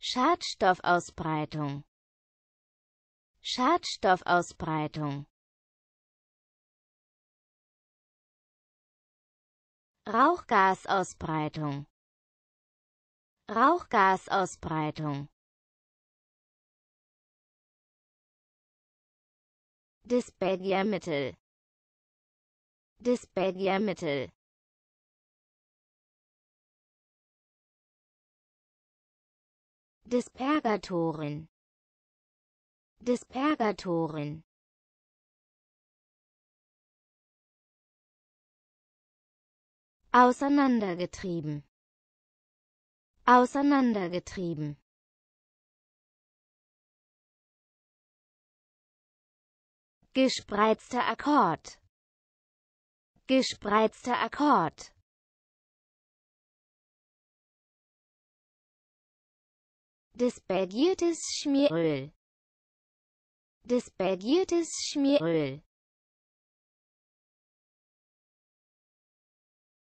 Schadstoffausbreitung Schadstoffausbreitung Rauchgasausbreitung Rauchgasausbreitung Dispergiermittel Dispergiermittel Dispergatoren Dispergatoren auseinandergetrieben auseinandergetrieben gespreizter Akkord gespreizter Akkord Dispergiertes Schmieröl. Dispergiertes Schmieröl.